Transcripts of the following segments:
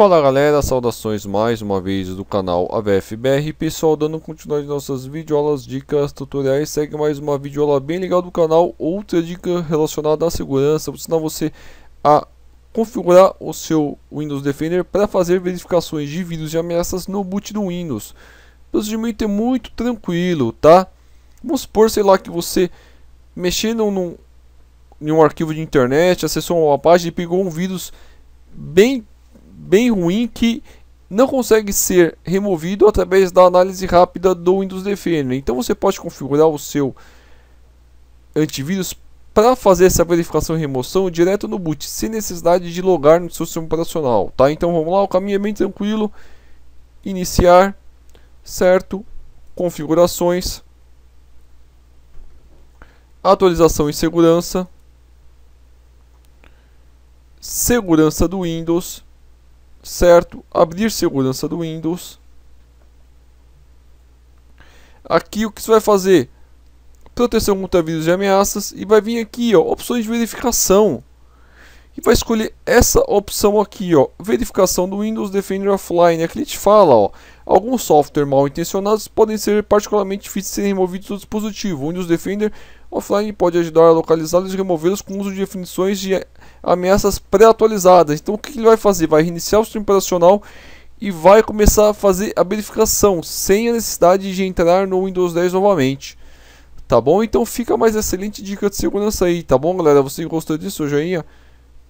Fala galera, saudações mais uma vez do canal AVFBR Pessoal, dando continuidade às nossas videoaulas, dicas, tutoriais Segue mais uma videoaula bem legal do canal Outra dica relacionada à segurança Vou ensinar você a configurar o seu Windows Defender Para fazer verificações de vírus e ameaças no boot do Windows O procedimento é muito tranquilo, tá? Vamos supor, sei lá, que você mexendo num, em um arquivo de internet Acessou uma página e pegou um vírus bem bem ruim que não consegue ser removido através da análise rápida do Windows Defender. Então você pode configurar o seu antivírus para fazer essa verificação e remoção direto no boot, sem necessidade de logar no seu sistema operacional, tá? Então vamos lá, o caminho é bem tranquilo. Iniciar, certo? Configurações. Atualização e segurança. Segurança do Windows certo, abrir segurança do Windows. Aqui o que você vai fazer? Proteção contra vírus e ameaças e vai vir aqui, ó, opções de verificação e vai escolher essa opção aqui, ó, verificação do Windows Defender Offline. Aqui a gente fala, ó, alguns softwares mal intencionados podem ser particularmente difíceis de serem removidos do dispositivo. O Windows Defender Offline pode ajudar a localizá-los e removê-los com o uso de definições de ameaças pré-atualizadas. Então o que ele vai fazer? Vai reiniciar o sistema operacional e vai começar a fazer a verificação sem a necessidade de entrar no Windows 10 novamente. Tá bom? Então fica mais excelente dica de segurança aí, tá bom, galera? Você gostou disso, joinha?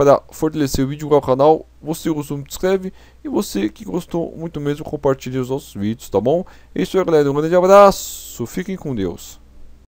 para fortalecer o vídeo igual ao canal. Você gostou, se inscreve. E você que gostou muito mesmo, compartilhe os nossos vídeos, tá bom? É isso aí, galera. Um grande abraço. Fiquem com Deus.